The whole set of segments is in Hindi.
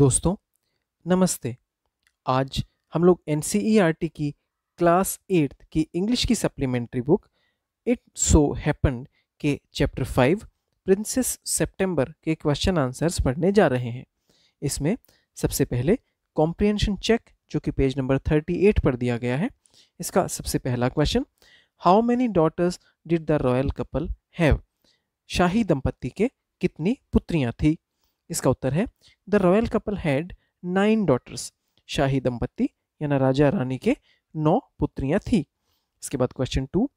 दोस्तों नमस्ते आज हम लोग एन e की क्लास एट्थ की इंग्लिश की supplementary book it so happen के चैप्टर फाइव प्रिंसेस सितंबर के क्वेश्चन आंसर्स पढ़ने जा रहे हैं इसमें सबसे पहले कॉम्प्रिहेंशन चेक जो कि पेज नंबर थर्टी एट पर दिया गया है इसका सबसे पहला question how many daughters did the royal couple have शाही दंपत्ति के कितनी पुत्रियाँ थी इसका उत्तर है the royal couple had nine daughters शाही दंपत्ति यानी राजा रानी के नौ पुत्रियां थी इसके बाद question two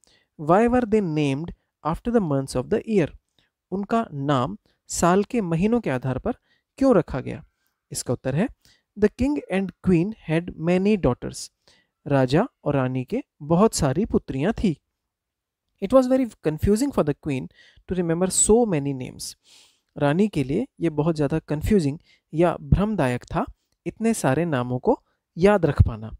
why were they named after the months of the year उनका नाम साल के महीनों के आधार पर क्यों रखा गया इसका उत्तर है the king and queen had many daughters राजा और रानी के बहुत सारी पुत्रियां थी it was very confusing for the queen to remember so many names रानी के लिए ये बहुत ज़्यादा कन्फ्यूजिंग या भ्रमदायक था इतने सारे नामों को याद रख पाना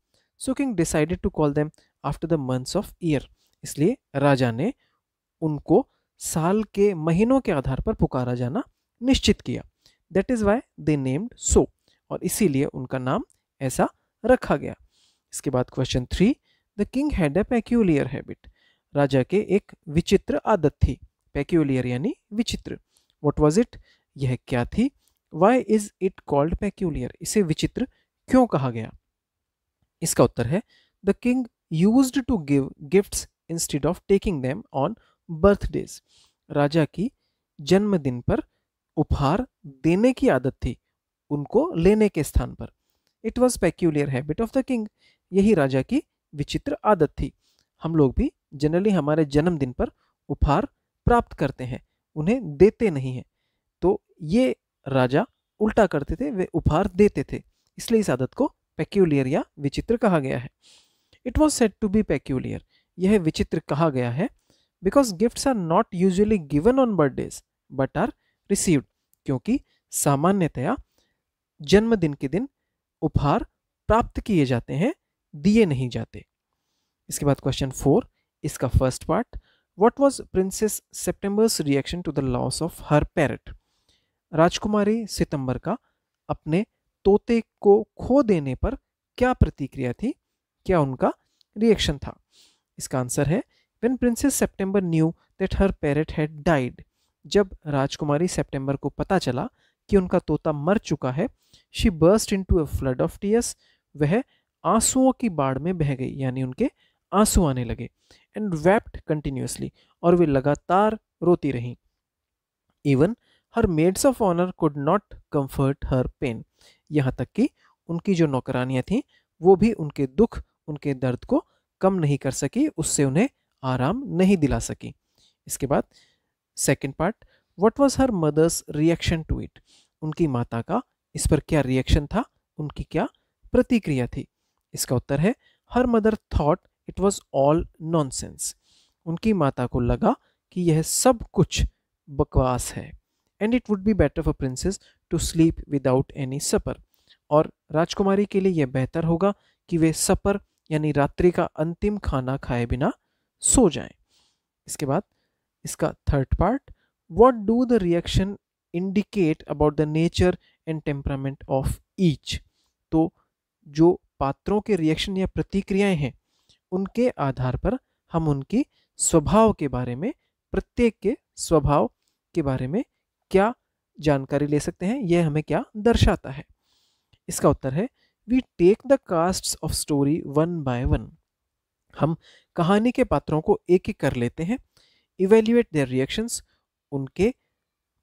so king decided to call them after the months of year इसलिए राजा ने उनको साल के महीनों के आधार पर पुकारा जाना निश्चित किया that is why they named so और इसीलिए उनका नाम ऐसा रखा गया इसके बाद question three the king had a peculiar habit राजा के एक विचित्र आदत थी पैक्यूलियर यानी विचित्र वॉट वॉज इट यह क्या थी why is it called peculiar इसे विचित्र क्यों कहा गया इसका उत्तर है the king use to give gift instead of taking them on birthdays राजा की जन्मदिन पर उपहार देने की आदत थी उनको लेने के स्थान पर it was peculiar habit of the king यही राजा की विचित्र आदत थी हम लोग भी जनरली हमारे जन्मदिन पर उपहार प्राप्त करते हैं उन्हें देते नहीं हैं तो ये राजा उल्टा करते थे वे उपहार देते थे इसलिए इस आदत को पैक्यूलियर या विचित्र कहा गया है it was set to be peculiar यह विचित्र कहा गया है because gifts are not usually given on birthdays but are received क्योंकि सामान्यतया जन्मदिन के दिन उपहार प्राप्त किए जाते हैं दिए नहीं जाते इसके बाद क्वेश्चन फोर इसका first part What was Princess September's reaction to the loss of her parrot? राजकुमारी सितंबर का अपने तोते को खो देने पर क्या प्रतिक्रिया थी क्या उनका रिएक्शन था इसका आंसर है when princess September knew that her parrot had died जब राजकुमारी सेप्टेम्बर को पता चला कि उनका तोता मर चुका है she burst into a flood of tears वह आंसुओं की बाढ़ में बह गई यानी उनके आंसू आने लगे एंड wept कंटिन्यूसली और वे लगातार रोती रहीं even her maids of honour could not comfort her pain यहाँ तक कि उनकी जो नौकरानियाँ थीं वो भी उनके दुख उनके दर्द को कम नहीं कर सकी उससे उन्हें आराम नहीं दिला सकी इसके बाद second part what was her mother's reaction to it उनकी माता का इस पर क्या रिएक्शन था उनकी क्या प्रतिक्रिया थी इसका उत्तर है her mother thought it was all non उनकी माता को लगा कि यह सब कुछ बकवास है and it would be better for princess to sleep without any supper और राजकुमारी के लिए यह बेहतर होगा कि वे सपर यानी रात्रि का अंतिम खाना खाए बिना सो जाएं। इसके बाद इसका third part what do the reaction indicate about the nature and temperament of each तो जो पात्रों के रिएक्शन या प्रतिक्रियाएं हैं उनके आधार पर हम उनकी स्वभाव के बारे में प्रत्येक के स्वभाव के बारे में क्या जानकारी ले सकते हैं यह हमें क्या दर्शाता है इसका उत्तर है we take the cast of story one by one हम कहानी के पात्रों को एक एक कर लेते हैं इवेल्युएट देयर रिएक्शंस उनके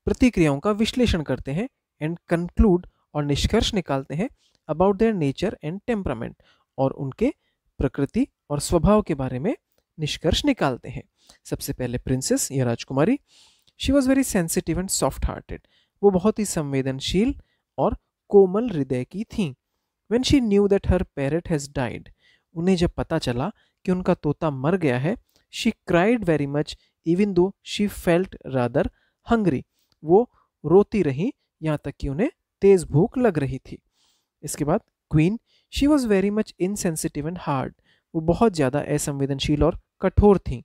प्रतिक्रियाओं का विश्लेषण करते हैं एंड कंक्लूड और निष्कर्ष निकालते हैं about their nature and temperament और उनके प्रकृति और स्वभाव के बारे में निष्कर्ष निकालते हैं सबसे पहले प्रिंसेस या राजकुमारी she was very sensitive and soft hearted वो बहुत ही संवेदनशील और कोमल हृदय की थी when she knew that her parrot has died उन्हें जब पता चला कि उनका तोता मर गया है she cried very much even though she felt rather hungry वो रोती रही यहाँ तक कि उन्हें तेज़ भूख लग रही थी इसके बाद queen she was very much insensitive and hard वो बहुत ज़्यादा असंवेदनशील और कठोर थी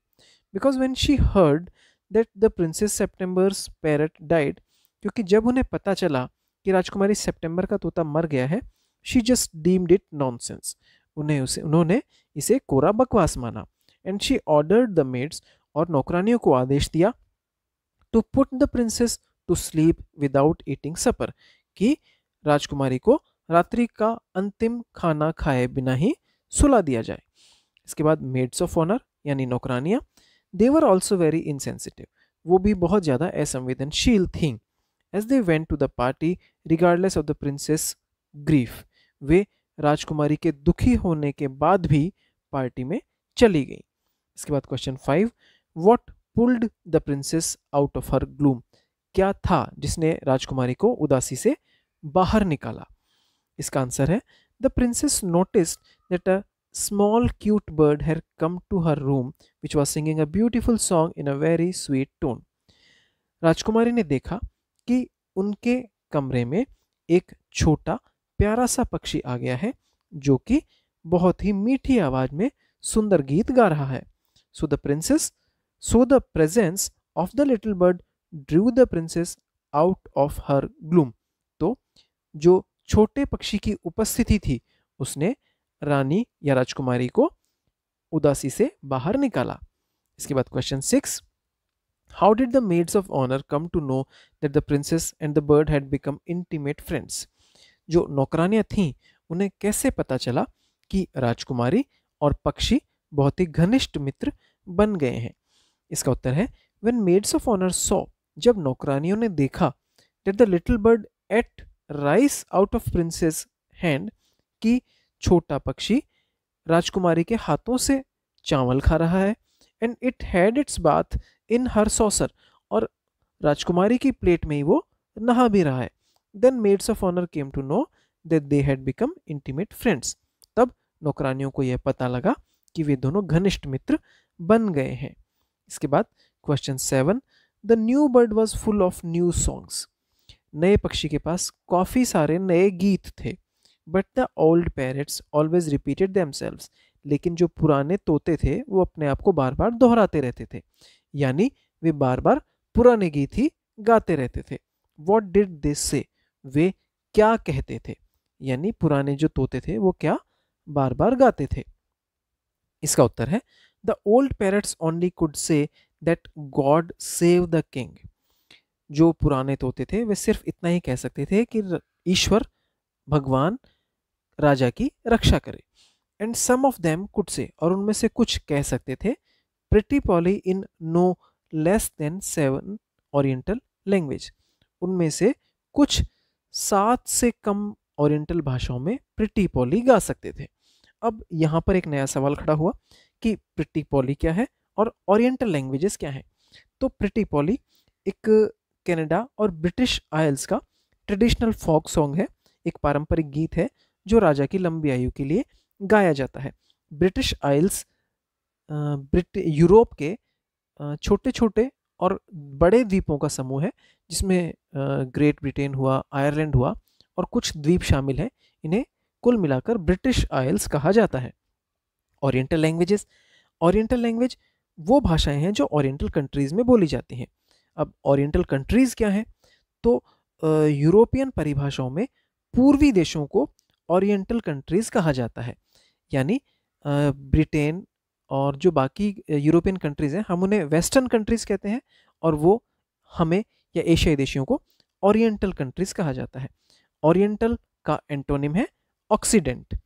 because when she heard that the princess September's parrot died क्योंकि जब उन्हें पता चला कि राजकुमारी सेप्टेम्बर का तोता मर गया है she just deemed it nonsense उन्हें उसे उन्होंने इसे कोरा बकवास माना and she ordered the maids और नौकरानियों को आदेश दिया to put the princess to sleep without eating supper कि राजकुमारी को रात्रि का अंतिम खाना खाए बिना ही सुला दिया जाए इसके बाद मेड्स ऑफ ऑनर यानी नौकरानियाँ देवर ऑल्सो वेरी इनसेंसिटिव वो भी बहुत ज़्यादा असंवेदनशील थी as they went to the party regardless of the princess grief वे राजकुमारी के दुखी होने के बाद भी पार्टी में चली गई इसके बाद question five what pulled the princess out of her gloom क्या था जिसने राजकुमारी को उदासी से बाहर निकाला इसका आंसर है the princess noticed that a small cute bird had come to her room which was singing a beautiful song in a very sweet tone राजकुमारी ने देखा कि उनके कमरे में एक छोटा प्यारा सा पक्षी आ गया है जो कि बहुत ही मीठी आवाज में सुंदर गीत गा रहा है so the princess so the presence of the little bird drew the princess out of her gloom तो जो छोटे पक्षी की उपस्थिति थी उसने रानी या राजकुमारी को उदासी से बाहर निकाला इसके बाद question six how did the maids of honour come to know that the princess and the bird had become intimate friends जो नौकरानियाँ थीं उन्हें कैसे पता चला कि राजकुमारी और पक्षी बहुत ही घनिष्ठ मित्र बन गए हैं इसका उत्तर है when maids of honour saw जब नौकरानियों ने देखा that the little bird ate rice out of princess hand कि छोटा पक्षी राजकुमारी के हाथों से चावल खा रहा है and it had its bath in her saucer और राजकुमारी की प्लेट में ही वो नहा भी रहा है then maids of honour came to know that they had become intimate friends तब नौकरानियों को यह पता लगा कि वे दोनों घनिष्ठ मित्र बन गए हैं इसके बाद question seven the new bird was full of new songs नए पक्षी के पास काफ़ी सारे नए गीत थे but the old parrots always repeated themselves लेकिन जो पुराने तोते थे वो अपने आप को बार बार दोहराते रहते थे यानी वे बार बार पुराने गीत ही गाते रहते थे वॉट डिड दिस से वे क्या कहते थे यानी पुराने जो तोते थे वो क्या बार बार गाते थे इसका उत्तर है the old parrots only could say that God save the king जो पुराने तोते थे वे सिर्फ इतना ही कह सकते थे कि ईश्वर भगवान राजा की रक्षा करे and some of them could say और उनमें से कुछ कह सकते थे pretty Polly in no less than seven oriental language उनमें से कुछ सात से कम ओरिएंटल भाषाओं में प्रिटी पॉली गा सकते थे अब यहाँ पर एक नया सवाल खड़ा हुआ कि प्रिटी पॉली क्या है और ओरिएंटल लैंग्वेजेस क्या हैं तो प्रिटी पॉली एक कनाडा और ब्रिटिश आयल्स का ट्रेडिशनल फोक सॉन्ग है एक पारंपरिक गीत है जो राजा की लंबी आयु के लिए गाया जाता है ब्रिटिश आयल्स ब्रिट यूरोप के छोटे छोटे और बड़े द्वीपों का समूह है जिसमें ग्रेट ब्रिटेन हुआ आयरलैंड हुआ और कुछ द्वीप शामिल हैं इन्हें कुल मिलाकर ब्रिटिश आयल्स कहा जाता है ओरिएंटल लैंग्वेजेस ओरिएंटल लैंग्वेज वो भाषाएं हैं जो ओरिएंटल कंट्रीज़ में बोली जाती हैं अब ओरिएंटल कंट्रीज़ क्या हैं तो यूरोपियन परिभाषाओं में पूर्वी देशों को ओरिएंटल कंट्रीज़ कहा जाता है यानी ब्रिटेन और जो बाकी यूरोपियन कंट्रीज़ हैं हम उन्हें वेस्टर्न कंट्रीज़ कहते हैं और वो हमें या एशियाई देशों को ओरिएंटल कंट्रीज़ कहा जाता है ओरिएंटल का एंटोनिम है ऑक्सीडेंट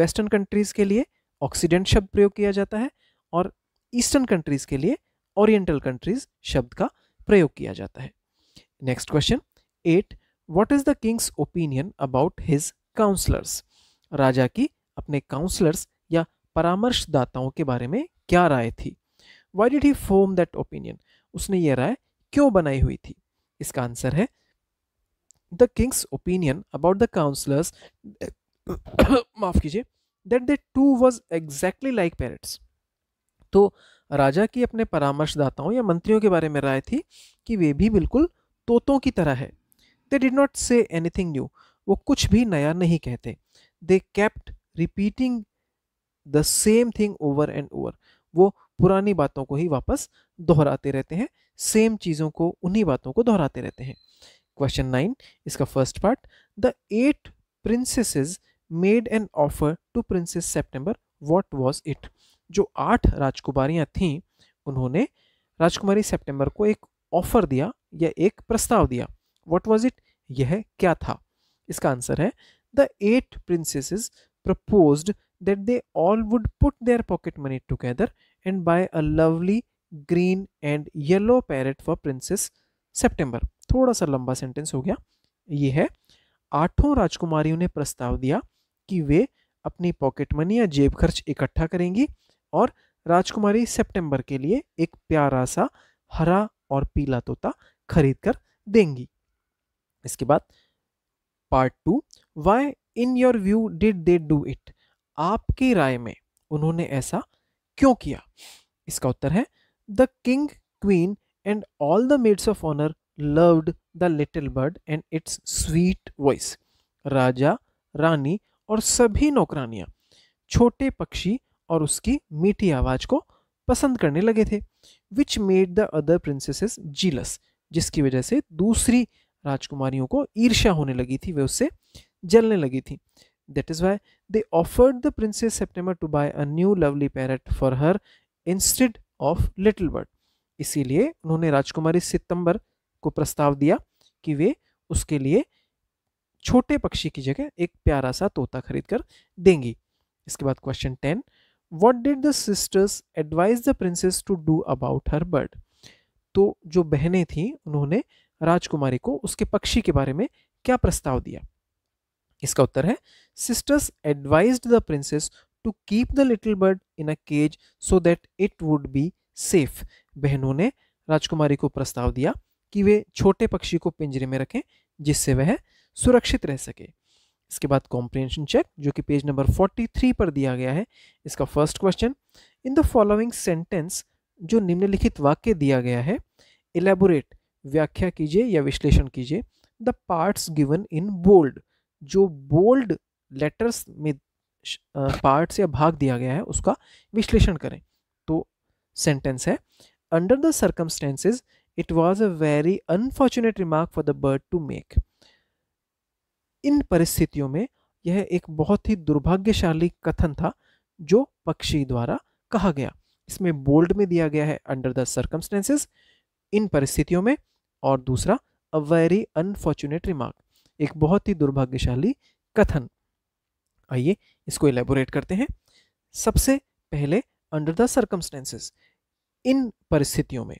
वेस्टर्न कंट्रीज़ के लिए ऑक्सीडेंट शब्द प्रयोग किया जाता है और ईस्टर्न कंट्रीज़ के लिए ओरिएंटल कंट्रीज़ शब्द का प्रयोग किया जाता है next question eight what is the king's opinion about his counsellors राजा की अपने काउंसलर्स या परामर्शदाताओं के बारे में क्या राय थी why did he form that opinion उसने यह राय क्यों बनाई हुई थी इसका आंसर है the king's opinion about the counsellors माफ कीजिए that they too was exactly like parents तो राजा की अपने परामर्शदाताओं या मंत्रियों के बारे में राय थी कि वे भी बिल्कुल तोतों की तरह है they did not say anything new वो कुछ भी नया नहीं कहते they kept repeating the same thing over and over वो पुरानी बातों को ही वापस दोहराते रहते हैं सेम चीज़ों को उन्हीं बातों को दोहराते रहते हैं क्वेश्चन नाइन इसका first part the eight princesses made an offer to princess September what was it जो आठ राजकुमारियाँ थीं उन्होंने राजकुमारी सितंबर को एक ऑफर दिया या एक प्रस्ताव दिया वट वॉज इट यह क्या था इसका आंसर है the eight princess propose that they all would put their pocket money together and buy a lovely green and yellow parrot for princess September थोड़ा सा लंबा सेंटेंस हो गया ये है आठों राजकुमारियों ने प्रस्ताव दिया कि वे अपनी पॉकेट मनी या जेब खर्च इकट्ठा करेंगी और राजकुमारी सितंबर के लिए एक प्यारा सा हरा और पीला तोता खरीद कर देंगी इसके बाद part two why in your view did they do it आपकी राय में उन्होंने ऐसा क्यों किया इसका उत्तर है the king queen and all the maids of honour loved the little bird and its sweet voice राजा रानी और सभी नौकरानियां छोटे पक्षी और उसकी मीठी आवाज़ को पसंद करने लगे थे which made the other princesses jealous जिसकी वजह से दूसरी राजकुमारियों को ईर्ष्या होने लगी थी वे उससे जलने लगी थी that is why they offered the princess September to buy a new lovely parrot for her instead of little bird इसीलिए उन्होंने राजकुमारी सितंबर को प्रस्ताव दिया कि वे उसके लिए छोटे पक्षी की जगह एक प्यारा सा तोता खरीद कर देंगी इसके बाद question ten what did the sisters advise the princess to do about her bird तो जो बहनें थीं उन्होंने राजकुमारी को उसके पक्षी के बारे में क्या प्रस्ताव दिया इसका उत्तर है sisters advise the princess to keep the little bird in a cage so that it would be safe बहनों ने राजकुमारी को प्रस्ताव दिया कि वे छोटे पक्षी को पिंजरे में रखें जिससे वह सुरक्षित रह सके इसके बाद कॉम्प्रिहेंशन चेक जो कि पेज नंबर 43 पर दिया गया है इसका first question in the following sentence जो निम्नलिखित वाक्य दिया गया है एलेबोरेट व्याख्या कीजिए या विश्लेषण कीजिए the parts given in bold जो बोल्ड लेटर्स में पार्ट्स या भाग दिया गया है उसका विश्लेषण करें तो सेंटेंस है under the circumstances it was a very unfortunate remark for the bird to make इन परिस्थितियों में यह एक बहुत ही दुर्भाग्यशाली कथन था जो पक्षी द्वारा कहा गया इसमें बोल्ड में दिया गया है अंडर द सर्कमस्टेंसेज इन परिस्थितियों में और दूसरा अ वेरी अनफॉर्चुनेट रिमार्क एक बहुत ही दुर्भाग्यशाली कथन आइए इसको इलेबोरेट करते हैं सबसे पहले अंडर द सर्कमस्टेंसेज इन परिस्थितियों में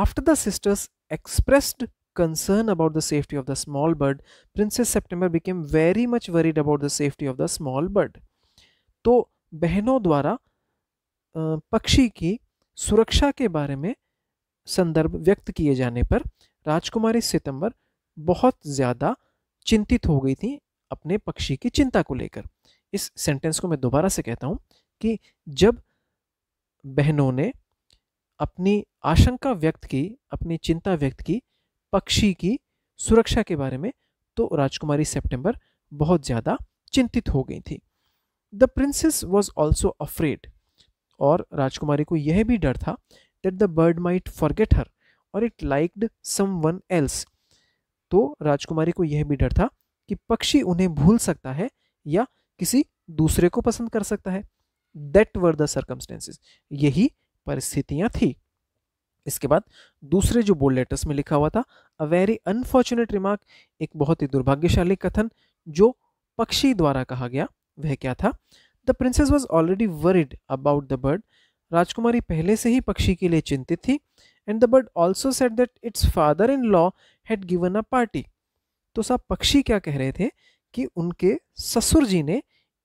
after the sisters expressed concern about the safety of the small bird, Princess September became very much worried about the safety of the small bird. तो बहनों द्वारा पक्षी की सुरक्षा के बारे में संदर्भ व्यक्त किए जाने पर राजकुमारी सितंबर बहुत ज़्यादा चिंतित हो गई थी अपने पक्षी की चिंता को लेकर इस सेंटेंस को मैं दोबारा से कहता हूँ कि जब बहनों ने अपनी आशंका व्यक्त की अपनी चिंता व्यक्त की पक्षी की सुरक्षा के बारे में तो राजकुमारी सितंबर बहुत ज़्यादा चिंतित हो गई थी the princess was also afraid और राजकुमारी को यह भी डर था that the bird might forget her और it liked someone else तो राजकुमारी को यह भी डर था कि पक्षी उन्हें भूल सकता है या किसी दूसरे को पसंद कर सकता है दैट वर द सर्कमस्टेंसेज यही परिस्थितियाँ थी इसके बाद दूसरे जो बोल्ड लेटर्स में लिखा हुआ था अ वेरी अनफॉर्चुनेट रिमार्क एक बहुत ही दुर्भाग्यशाली कथन जो पक्षी द्वारा कहा गया वह क्या था the princess was already worried about the bird राजकुमारी पहले से ही पक्षी के लिए चिंतित थी and the bird also said that its father in law had given a party तो साहब पक्षी क्या कह रहे थे कि उनके ससुर जी ने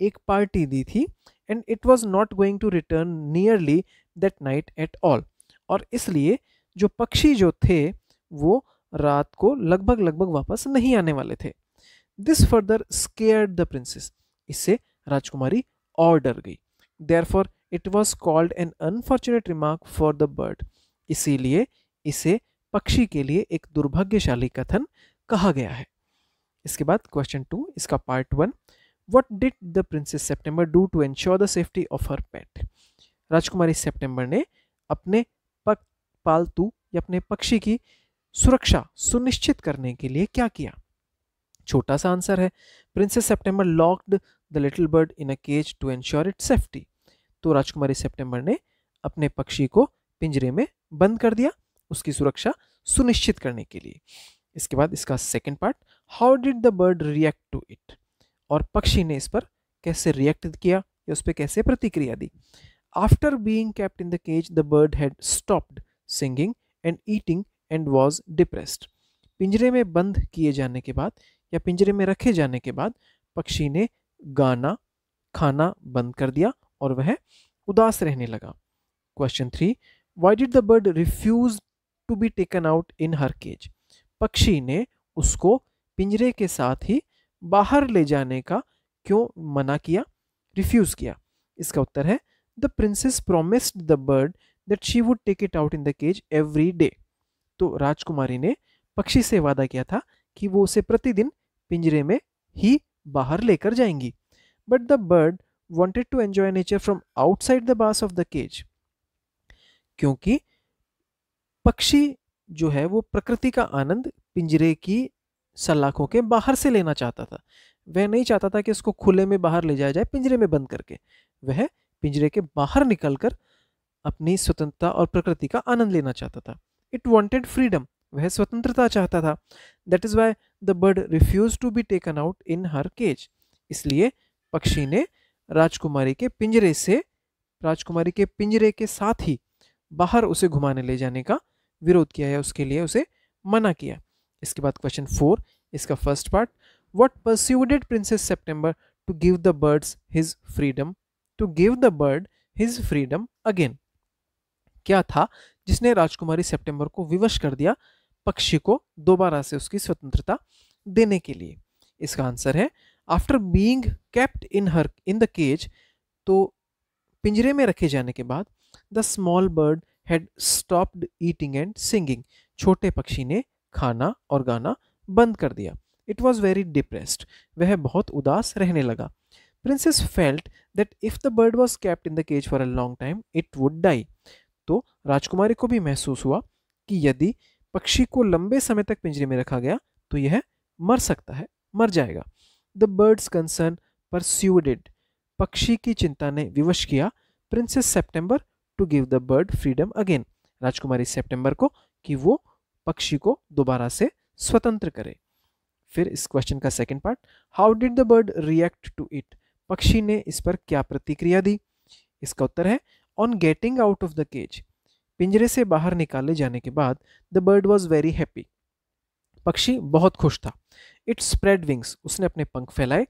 एक पार्टी दी थी and it was not going to return nearly that night at all और इसलिए जो पक्षी जो थे वो रात को लगभग लगभग वापस नहीं आने वाले थे this further scared the princess इससे राजकुमारी और डर गई therefore it was called an unfortunate remark for the bird इसीलिए इसे पक्षी के लिए एक दुर्भाग्यशाली कथन कहा गया है इसके बाद क्वेश्चन टू इसका part one what did the princess September do to ensure the safety of her pet राजकुमारी सेप्टेम्बर ने अपने पालतू या अपने पक्षी की सुरक्षा सुनिश्चित करने के लिए क्या किया छोटा सा आंसर है princess September locked the little bird in a cage to ensure it safety तो राजकुमारी सेप्टेम्बर ने अपने पक्षी को पिंजरे में बंद कर दिया उसकी सुरक्षा सुनिश्चित करने के लिए इसके बाद इसका second part how did the bird react to it और पक्षी ने इस पर कैसे रिएक्ट किया या उस पर कैसे प्रतिक्रिया दी after being kept in the cage the bird had stopped singing and eating and was depressed पिंजरे में बंद किए जाने के बाद या पिंजरे में रखे जाने के बाद पक्षी ने गाना खाना बंद कर दिया और वह उदास रहने लगा question three why did the bird refuse to be taken out in her cage पक्षी ने उसको पिंजरे के साथ ही बाहर ले जाने का क्यों मना किया रिफ्यूज किया इसका उत्तर है the princess promised the bird that she would take it out in the cage every day तो राजकुमारी ने पक्षी से वादा किया था कि वो उसे प्रतिदिन पिंजरे में ही बाहर लेकर जाएंगी but the bird wanted to enjoy nature from outside the bars of the cage क्योंकि पक्षी जो है वो प्रकृति का आनंद पिंजरे की सलाखों के बाहर से लेना चाहता था वह नहीं चाहता था कि उसको खुले में बाहर ले जाया जाए पिंजरे में बंद करके वह पिंजरे के बाहर निकलकर अपनी स्वतंत्रता और प्रकृति का आनंद लेना चाहता था इट वॉन्टेड फ्रीडम वह स्वतंत्रता चाहता था that is why the bird refuse to be taken out in her cage इसलिए पक्षी ने राजकुमारी के पिंजरे से राजकुमारी के पिंजरे के साथ ही बाहर उसे घुमाने ले जाने का विरोध किया या उसके लिए उसे मना किया इसके बाद क्वेश्चन फोर इसका first part what persuaded princess September to give the birds his freedom to give the bird his freedom again क्या था जिसने राजकुमारी सेप्टेम्बर को विवश कर दिया पक्षी को दोबारा से उसकी स्वतंत्रता देने के लिए इसका आंसर है after being kept in her in the cage तो पिंजरे में रखे जाने के बाद the small bird had stopped eating and singing छोटे पक्षी ने खाना और गाना बंद कर दिया इट वॉज वेरी डिप्रेस्ड वह बहुत उदास रहने लगा princess felt that if the bird was kept in the cage for a long time it would die राजकुमारी को भी महसूस हुआ कि यदि पक्षी को लंबे समय तक पिंजरे में रखा गया तो यह मर सकता है मर जाएगा द बर्ड्स कंसर्न परस्यूडेड पक्षी की चिंता ने विवश किया princess September to give the bird freedom again राजकुमारी सेप्टेम्बर को कि वो पक्षी को दोबारा से स्वतंत्र करे फिर इस क्वेश्चन का second part how did the bird react to it पक्षी ने इस पर क्या प्रतिक्रिया दी इसका उत्तर है on getting out of the cage पिंजरे से बाहर निकाले जाने के बाद the bird was very happy पक्षी बहुत खुश था इट स्प्रेड विंग्स उसने अपने पंख फैलाए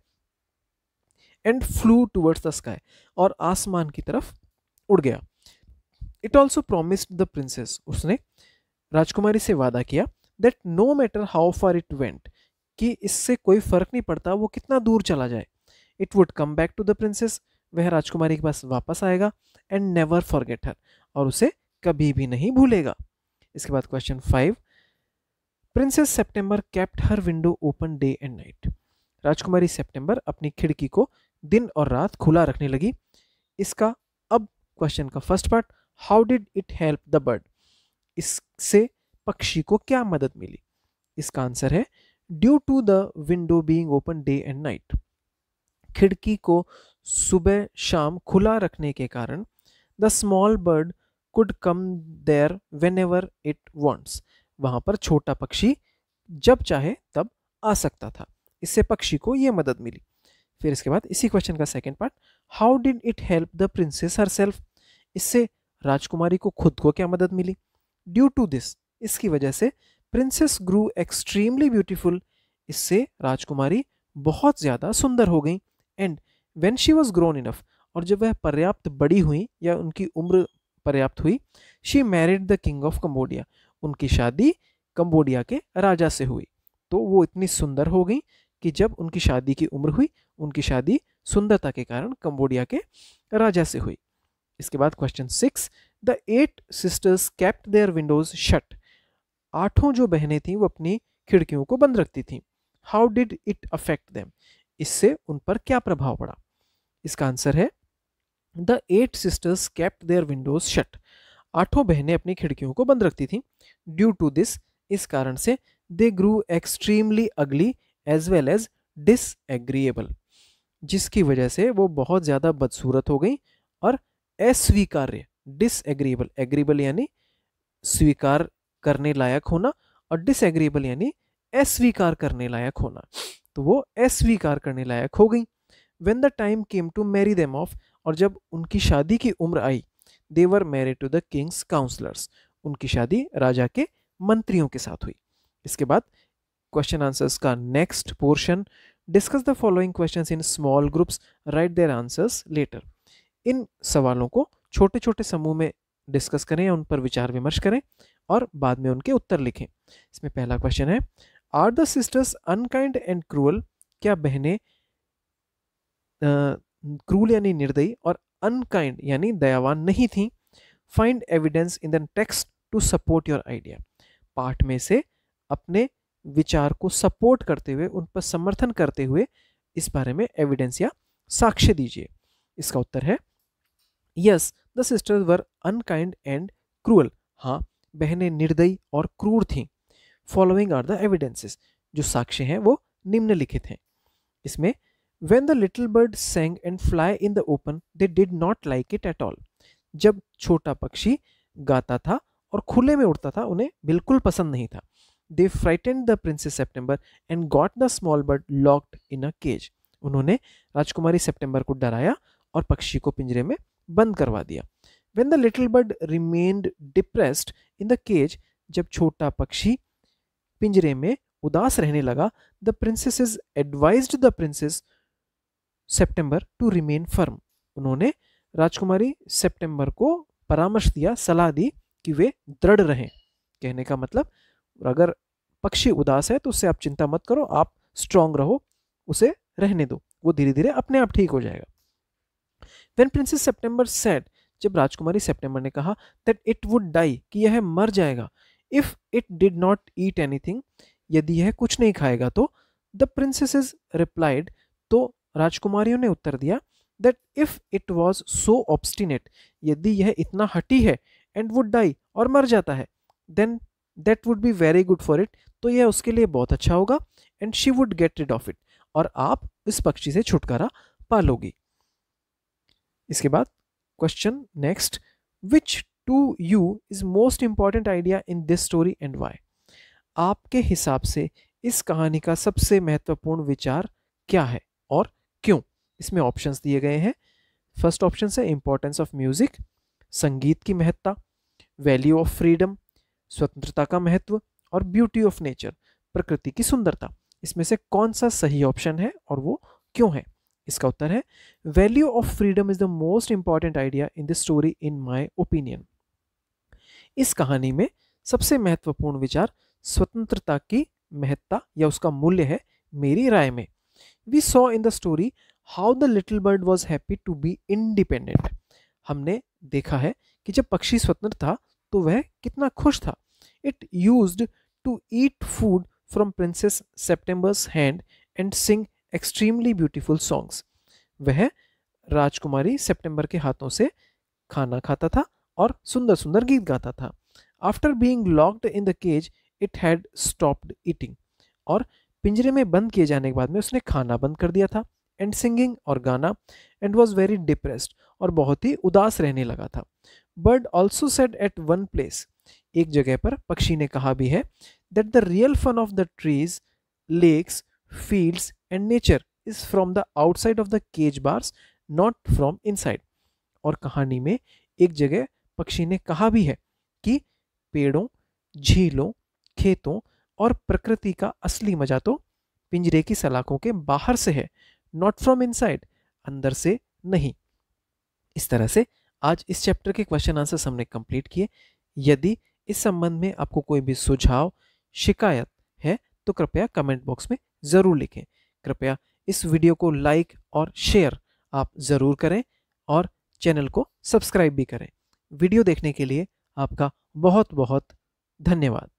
and flew towards the sky और आसमान की तरफ उड़ गया it also promised the princess उसने राजकुमारी से वादा किया that no matter how far it went कि इससे कोई फर्क नहीं पड़ता वो कितना दूर चला जाए it would come back to the princess वह राजकुमारी के पास वापस आएगा एंड नेवर फॉरगेट हर और उसे कभी भी नहीं भूलेगा इसके बाद question five princess September kept her window open day and night राजकुमारी सेप्टेम्बर अपनी खिड़की को दिन और रात खुला रखने लगी इसका अब क्वेश्चन का first part how did it help the bird इससे पक्षी को क्या मदद मिली इसका आंसर है due to the window being open day and night खिड़की को सुबह शाम खुला रखने के कारण the small bird could come there whenever it wants वहाँ पर छोटा पक्षी जब चाहे तब आ सकता था इससे पक्षी को ये मदद मिली फिर इसके बाद इसी क्वेश्चन का second part how did it help the princess herself इससे राजकुमारी को खुद को क्या मदद मिली ड्यू टू दिस इसकी वजह से प्रिंसेस ग्रू एक्सट्रीमली ब्यूटिफुल इससे राजकुमारी बहुत ज़्यादा सुंदर हो गई and when she was grown enough और जब वह पर्याप्त बड़ी हुई या उनकी उम्र पर्याप्त हुई she married the king of Cambodia उनकी शादी कम्बोडिया के राजा से हुई तो वो इतनी सुंदर हो गई कि जब उनकी शादी की उम्र हुई उनकी शादी सुंदरता के कारण कम्बोडिया के राजा से हुई इसके बाद question six the eight sisters kept their windows shut आठों जो बहनें थीं वो अपनी खिड़कियों को बंद रखती थीं how did it affect them इससे उन पर क्या प्रभाव पड़ा इसका आंसर है the eight sisters kept their windows shut आठों बहनें अपनी खिड़कियों को बंद रखती थीं ड्यू टू दिस इस कारण से they grew extremely ugly as well as disagreeable जिसकी वजह से वो बहुत ज़्यादा बदसूरत हो गई और अस्वीकार्य डिसएग्रीएबल एग्रीबल यानी स्वीकार करने लायक होना और डिसएग्रीएबल यानी अस्वीकार करने लायक होना तो वो अस्वीकार करने लायक हो गई when the time came to marry them off और जब उनकी शादी की उम्र आई they were married to the king's counsellors उनकी शादी राजा के मंत्रियों के साथ हुई इसके बाद क्वेश्चन आंसर्स का next portion discuss the following question in small groups write their answers later इन सवालों को छोटे छोटे समूह में डिस्कस करें या उन पर विचार विमर्श करें और बाद में उनके उत्तर लिखें इसमें पहला क्वेश्चन है are the sisters unkind and cruel क्या बहनें क्रूल यानी निर्दयी और अनकाइंड यानी दयावान नहीं थी find evidence in the text to support your idea पाठ में से अपने विचार को सपोर्ट करते हुए उन पर समर्थन करते हुए इस बारे में एविडेंस या साक्ष्य दीजिए इसका उत्तर है yes the sisters were unkind and cruel हाँ बहनें निर्दयी और क्रूर थीं फॉलोइंग आर द एविडेंसेस जो साक्ष्य हैं वो निम्नलिखित हैं इसमें When the little bird sang and fly in the open, they did not like it at all. जब छोटा पक्षी गाता था और खुले में उड़ता था उन्हें बिल्कुल पसंद नहीं था they frightened the princess September and got the small bird locked in a cage उन्होंने राजकुमारी सेप्टेम्बर को डराया और पक्षी को पिंजरे में बंद करवा दिया when the little bird remained depressed in the cage जब छोटा पक्षी पिंजरे में उदास रहने लगा the princess is advise the princess September to remain firm उन्होंने राजकुमारी सेप्टेम्बर को परामर्श दिया सलाह दी कि वे दृढ़ रहें कहने का मतलब अगर पक्षी उदास है तो उससे आप चिंता मत करो आप स्ट्रांग रहो उसे रहने दो वो धीरे धीरे अपने आप ठीक हो जाएगा वेन प्रिंसेस सेप्टेम्बर सेट जब राजकुमारी सेप्टेम्बर ने कहा दैट इट वुड डाई कि यह मर जाएगा if it did not eat anything यदि यह कुछ नहीं खाएगा तो द प्रिंसेस इज रिप्लाइड तो राजकुमारियों ने उत्तर दिया that if it was so obstinate यदि यह इतना हटी है एंड वुड डाई और मर जाता है then that would be very good for it तो यह उसके लिए बहुत अच्छा होगा and she would get rid of it और आप इस पक्षी से छुटकारा पा लोगी इसके बाद question next which to you is most important idea in this story and why आपके हिसाब से इस कहानी का सबसे महत्वपूर्ण विचार क्या है और इसमें ऑप्शंस दिए गए हैं फर्स्ट ऑप्शन है इम्पोर्टेंस ऑफ म्यूज़िक संगीत की महत्ता वैल्यू ऑफ फ्रीडम स्वतंत्रता का महत्व और ब्यूटी ऑफ नेचर प्रकृति की सुंदरता इसमें से कौन सा सही ऑप्शन है और वो क्यों है इसका उत्तर है value of freedom is the most important idea in the story in my opinion इस कहानी में सबसे महत्वपूर्ण विचार स्वतंत्रता की महत्ता या उसका मूल्य है मेरी राय में we saw in the story how the little bird was happy to be independent हमने देखा है कि जब पक्षी स्वतंत्र था तो वह कितना खुश था it use to eat food from princess September's hand and sing extremely beautiful songs वह राजकुमारी सेप्टेम्बर के हाथों से खाना खाता था और सुंदर सुंदर गीत गाता था after being locked in the cage it had stopped eating और पिंजरे में बंद किए जाने के बाद में उसने खाना बंद कर दिया था एंड सिंगिंग और गाना एंड वॉज वेरी डिप्रेस्ड और बहुत ही उदास रहने लगा था bird also said at one place एक जगह पर पक्षी ने कहा भी है that the real fun of the trees lakes fields and nature is from the outside of the cage bars not from inside और कहानी में एक जगह पक्षी ने कहा भी है कि पेड़ों झीलों खेतों और प्रकृति का असली मजा तो पिंजरे की सलाखों के बाहर से है नॉट फ्रॉम इनसाइड अंदर से नहीं इस तरह से आज इस चैप्टर के क्वेश्चन आंसर्स हमने कंप्लीट किए यदि इस संबंध में आपको कोई भी सुझाव शिकायत है तो कृपया कमेंट बॉक्स में ज़रूर लिखें कृपया इस वीडियो को लाइक और शेयर आप ज़रूर करें और चैनल को सब्सक्राइब भी करें वीडियो देखने के लिए आपका बहुत बहुत धन्यवाद